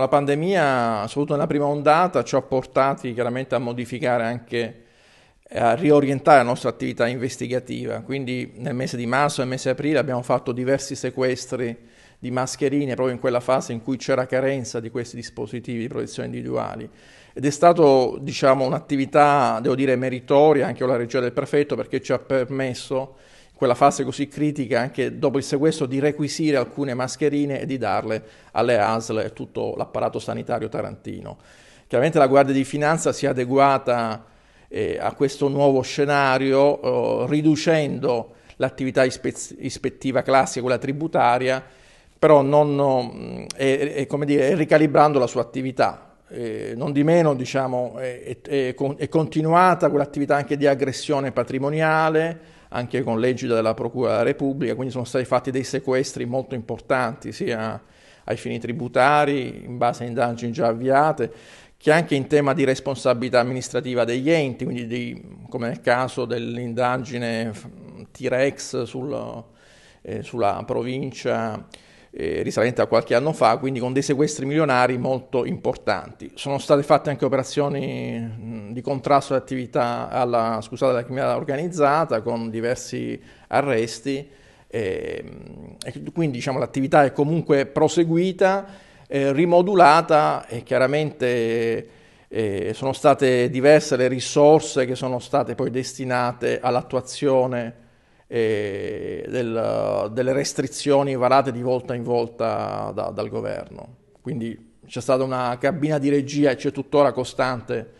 la pandemia, soprattutto nella prima ondata, ci ha portati chiaramente a modificare anche eh, a riorientare la nostra attività investigativa. Quindi nel mese di marzo e nel mese di aprile abbiamo fatto diversi sequestri di mascherine proprio in quella fase in cui c'era carenza di questi dispositivi di protezione individuali. Ed è stata diciamo, un'attività, devo dire, meritoria anche con la regia del prefetto perché ci ha permesso quella fase così critica anche dopo il sequestro di requisire alcune mascherine e di darle alle ASL e tutto l'apparato sanitario tarantino. Chiaramente la Guardia di Finanza si è adeguata eh, a questo nuovo scenario eh, riducendo l'attività ispe- ispettiva classica, quella tributaria, però non, eh, eh, eh dire, ricalibrando la sua attività. Eh, non di meno diciamo, è, è, è continuata quell'attività anche di aggressione patrimoniale, anche con l'egida della Procura della Repubblica, quindi sono stati fatti dei sequestri molto importanti sia ai fini tributari, in base a indagini già avviate, che anche in tema di responsabilità amministrativa degli enti, quindi di, come nel caso dell'indagine T-Rex sul, eh, sulla provincia eh, risalente a qualche anno fa, quindi con dei sequestri milionari molto importanti. Sono state fatte anche operazioni di contrasto all'attività, alla, scusate, alla criminalità organizzata con diversi arresti eh, e quindi diciamo, l'attività è comunque proseguita, eh, rimodulata e chiaramente eh, sono state diverse le risorse che sono state poi destinate all'attuazione eh, del, delle restrizioni varate di volta in volta da, dal governo. Quindi c'è stata una cabina di regia e c'è tuttora costante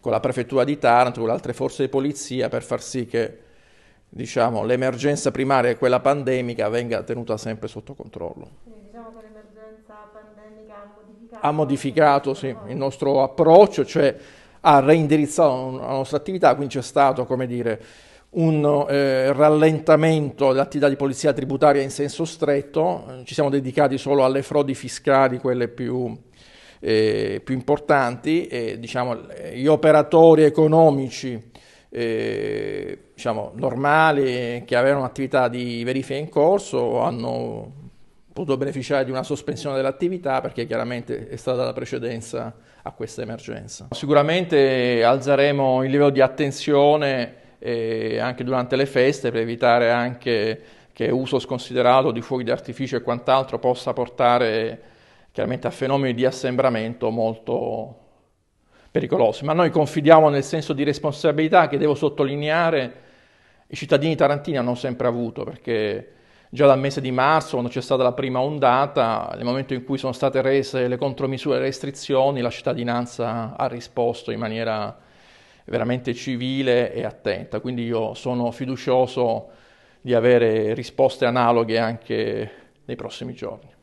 con la prefettura di Taranto, con le altre forze di polizia per far sì che diciamo, l'emergenza primaria, quella pandemica, venga tenuta sempre sotto controllo. Quindi diciamo che l'emergenza pandemica ha modificato, ha modificato sì, il nostro approccio, cioè ha reindirizzato la nostra attività, quindi c'è stato, come dire, un eh, rallentamento dell'attività di polizia tributaria in senso stretto, eh, ci siamo dedicati solo alle frodi fiscali, quelle più, eh, più importanti, e, diciamo, gli operatori economici eh, diciamo, normali eh, che avevano attività di verifica in corso hanno potuto beneficiare di una sospensione dell'attività perché chiaramente è stata la precedenza a questa emergenza. Sicuramente alzeremo il livello di attenzione eh, anche durante le feste per evitare anche che uso sconsiderato di fuochi d'artificio e quant'altro possa portare chiaramente a fenomeni di assembramento molto pericolosi. Ma noi confidiamo nel senso di responsabilità che devo sottolineare i cittadini tarantini hanno sempre avuto, perché già dal mese di marzo, quando c'è stata la prima ondata, nel momento in cui sono state rese le contromisure e le restrizioni, la cittadinanza ha risposto in maniera veramente civile e attenta, quindi io sono fiducioso di avere risposte analoghe anche nei prossimi giorni.